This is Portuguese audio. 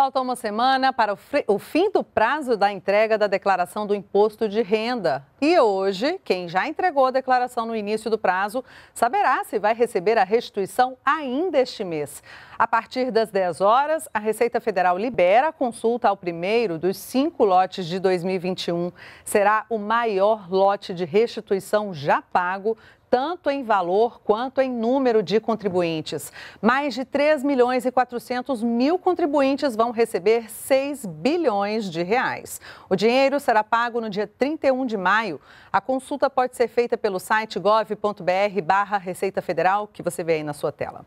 Falta uma semana para o fim do prazo da entrega da declaração do imposto de renda. E hoje, quem já entregou a declaração no início do prazo saberá se vai receber a restituição ainda este mês. A partir das 10 horas, a Receita Federal libera a consulta ao primeiro dos cinco lotes de 2021. Será o maior lote de restituição já pago tanto em valor quanto em número de contribuintes. Mais de 3 milhões e 400 mil contribuintes vão receber 6 bilhões de reais. O dinheiro será pago no dia 31 de maio. A consulta pode ser feita pelo site gov.br barra Receita Federal, que você vê aí na sua tela.